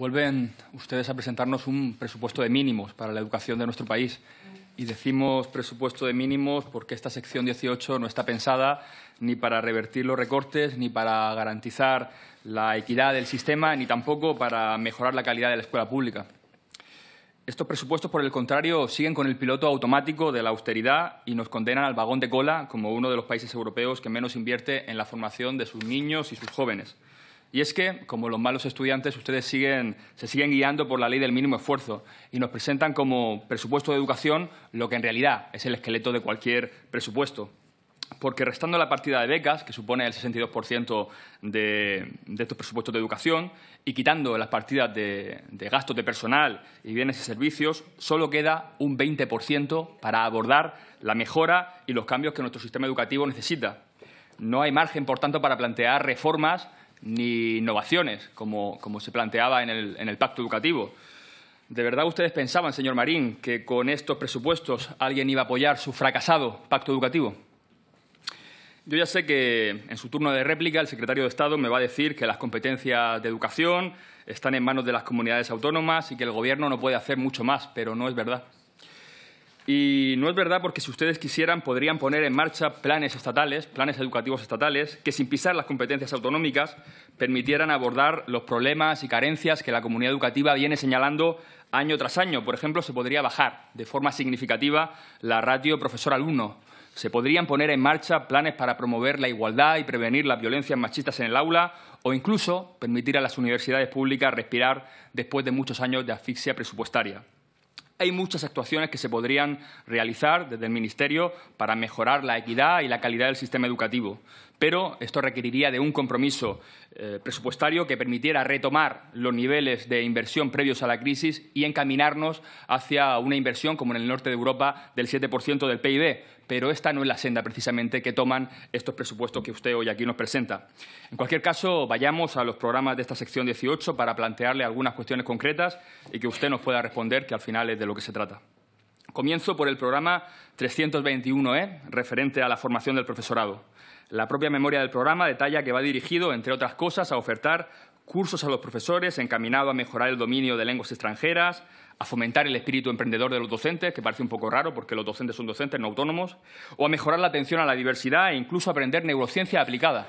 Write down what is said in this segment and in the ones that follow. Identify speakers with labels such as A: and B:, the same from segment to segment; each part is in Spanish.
A: Vuelven ustedes a presentarnos un presupuesto de mínimos para la educación de nuestro país. Y decimos presupuesto de mínimos porque esta sección 18 no está pensada ni para revertir los recortes, ni para garantizar la equidad del sistema, ni tampoco para mejorar la calidad de la escuela pública. Estos presupuestos, por el contrario, siguen con el piloto automático de la austeridad y nos condenan al vagón de cola como uno de los países europeos que menos invierte en la formación de sus niños y sus jóvenes. Y es que, como los malos estudiantes, ustedes siguen, se siguen guiando por la ley del mínimo esfuerzo y nos presentan como presupuesto de educación lo que en realidad es el esqueleto de cualquier presupuesto. Porque restando la partida de becas, que supone el 62% de, de, estos presupuestos de educación, y quitando las partidas de, de gastos de personal y bienes y servicios, solo queda un 20% para abordar la mejora y los cambios que nuestro sistema educativo necesita. No hay margen, por tanto, para plantear reformas ni innovaciones, como, se planteaba en el, en el pacto educativo. ¿De verdad ustedes pensaban, señor Marín, que con estos presupuestos alguien iba a apoyar su fracasado pacto educativo? Yo ya sé que en su turno de réplica el secretario de Estado me va a decir que las competencias de educación están en manos de las comunidades autónomas y que el Gobierno no puede hacer mucho más, pero no es verdad. Y no es verdad porque si ustedes quisieran podrían poner en marcha planes estatales, planes educativos estatales, que sin pisar las competencias autonómicas permitieran abordar los problemas y carencias que la comunidad educativa viene señalando año tras año. Por ejemplo, se podría bajar de forma significativa la ratio profesor-alumno. Se podrían poner en marcha planes para promover la igualdad y prevenir las violencias machistas en el aula o incluso permitir a las universidades públicas respirar después de muchos años de asfixia presupuestaria. Hay muchas actuaciones que se podrían realizar desde el Ministerio para mejorar la equidad y la calidad del sistema educativo pero esto requeriría de un compromiso eh, presupuestario que permitiera retomar los niveles de inversión previos a la crisis y encaminarnos hacia una inversión, como en el norte de Europa, del 7% del PIB. Pero esta no es la senda precisamente que toman estos presupuestos que usted hoy aquí nos presenta. En cualquier caso, vayamos a los programas de esta sección 18 para plantearle algunas cuestiones concretas y que usted nos pueda responder, que al final es de lo que se trata. Comienzo por el programa 321E, referente a la formación del profesorado. La propia memoria del programa detalla que va dirigido, entre otras cosas, a ofertar cursos a los profesores encaminados a mejorar el dominio de lenguas extranjeras, a fomentar el espíritu emprendedor de los docentes, que parece un poco raro porque los docentes son docentes, no autónomos, o a mejorar la atención a la diversidad e incluso aprender neurociencia aplicada.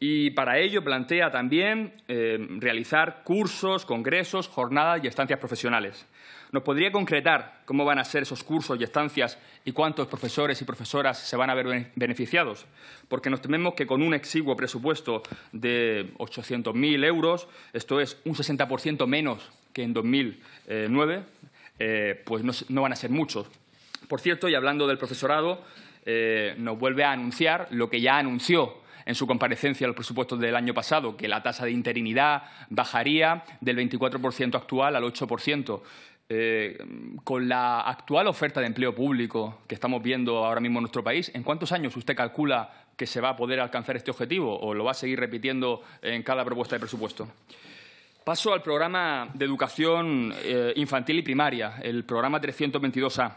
A: Y para ello plantea también eh, realizar cursos, congresos, jornadas y estancias profesionales. ¿Nos podría concretar cómo van a ser esos cursos y estancias y cuántos profesores y profesoras se van a ver beneficiados? Porque nos tememos que con un exiguo presupuesto de 800.000 euros, esto es un 60% menos que en 2009, eh, pues no, van a ser muchos. Por cierto, y hablando del profesorado, eh, nos vuelve a anunciar lo que ya anunció en su comparecencia al presupuesto del año pasado, que la tasa de interinidad bajaría del 24% actual al 8%. Eh, con la actual oferta de empleo público que estamos viendo ahora mismo en nuestro país, ¿en cuántos años usted calcula que se va a poder alcanzar este objetivo o lo va a seguir repitiendo en cada propuesta de presupuesto? Paso al programa de educación eh, infantil y primaria, el programa 322A.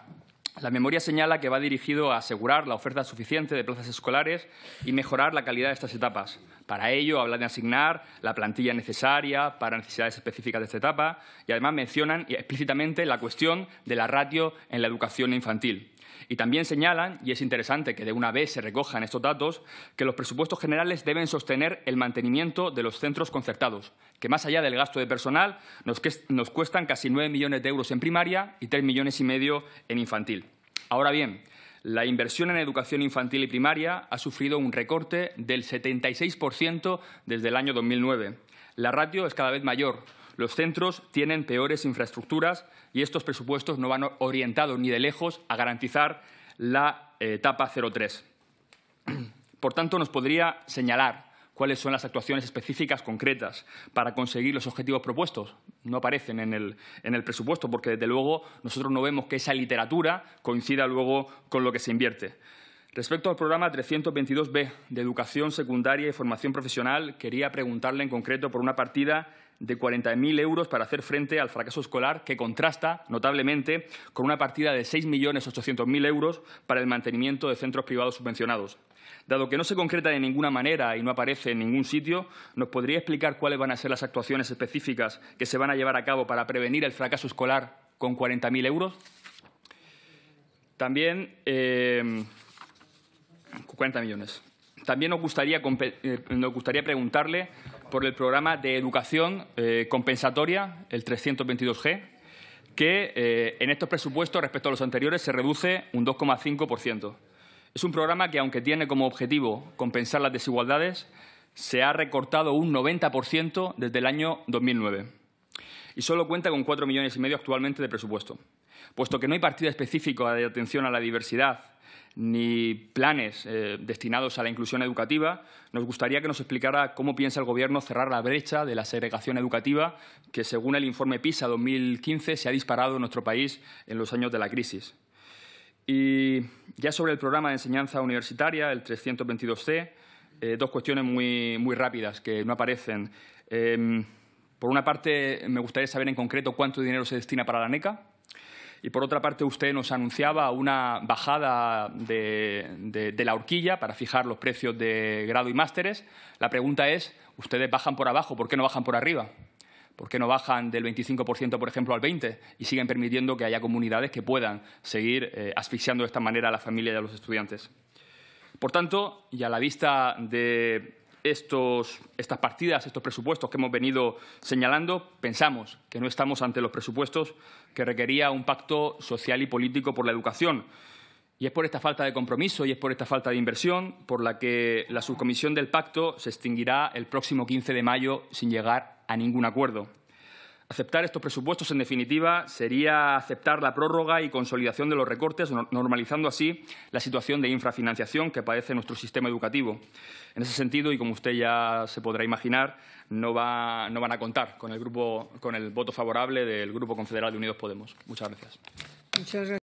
A: La memoria señala que va dirigido a asegurar la oferta suficiente de plazas escolares y mejorar la calidad de estas etapas. Para ello hablan de asignar la plantilla necesaria para necesidades específicas de esta etapa y además mencionan explícitamente la cuestión de la ratio en la educación infantil. Y también señalan, y es interesante que de una vez se recojan estos datos, que los presupuestos generales deben sostener el mantenimiento de los centros concertados, que más allá del gasto de personal nos, cuestan casi 9 millones de euros en primaria y 3 millones y medio en infantil. Ahora bien, la inversión en educación infantil y primaria ha sufrido un recorte del 76% desde el año 2009. La ratio es cada vez mayor. Los centros tienen peores infraestructuras y estos presupuestos no van orientados ni de lejos a garantizar la eh, etapa 03. Por tanto, nos podría señalar cuáles son las actuaciones específicas concretas para conseguir los objetivos propuestos. No aparecen en el, presupuesto porque, desde luego, nosotros no vemos que esa literatura coincida luego con lo que se invierte. Respecto al programa 322B de Educación Secundaria y Formación Profesional, quería preguntarle en concreto por una partida de 40.000 euros para hacer frente al fracaso escolar, que contrasta notablemente con una partida de 6.800.000 euros para el mantenimiento de centros privados subvencionados. Dado que no se concreta de ninguna manera y no aparece en ningún sitio, ¿nos podría explicar cuáles van a ser las actuaciones específicas que se van a llevar a cabo para prevenir el fracaso escolar con 40.000 euros? También, 40 eh, millones. También nos gustaría, eh, nos gustaría preguntarle por el programa de educación eh, compensatoria, el 322G, que eh, en estos presupuestos respecto a los anteriores se reduce un 2,5%. Es un programa que, aunque tiene como objetivo compensar las desigualdades, se ha recortado un 90% desde el año 2009 y solo cuenta con 4 millones y medio actualmente de presupuesto, puesto que no hay partida específica de atención a la diversidad ni planes eh, destinados a la inclusión educativa, nos gustaría que nos explicara cómo piensa el Gobierno cerrar la brecha de la segregación educativa que, según el informe PISA 2015, se ha disparado en nuestro país en los años de la crisis. Y ya sobre el programa de enseñanza universitaria, el 322C, eh, dos cuestiones muy, muy rápidas que no aparecen. Em, por una parte, me gustaría saber en concreto cuánto dinero se destina para la NECA. Y por otra parte, usted nos anunciaba una bajada de, la horquilla para fijar los precios de grado y másteres. La pregunta es, ustedes bajan por abajo, ¿por qué no bajan por arriba? ¿Por qué no bajan del 25%, por ejemplo, al 20% y siguen permitiendo que haya comunidades que puedan seguir eh, asfixiando de esta manera a la familia y a los estudiantes? Por tanto, y a la vista de estas partidas, estos presupuestos que hemos venido señalando, pensamos que no estamos ante los presupuestos que requería un pacto social y político por la educación. Y es por esta falta de compromiso y es por esta falta de inversión por la que la subcomisión del pacto se extinguirá el próximo 15 de mayo sin llegar a ningún acuerdo. Aceptar estos presupuestos, en definitiva, sería aceptar la prórroga y consolidación de los recortes, normalizando así la situación de infrafinanciación que padece nuestro sistema educativo. En ese sentido, y como usted ya se podrá imaginar, no, van a contar con el, grupo, con el voto favorable del Grupo Confederal de Unidos Podemos. Muchas gracias.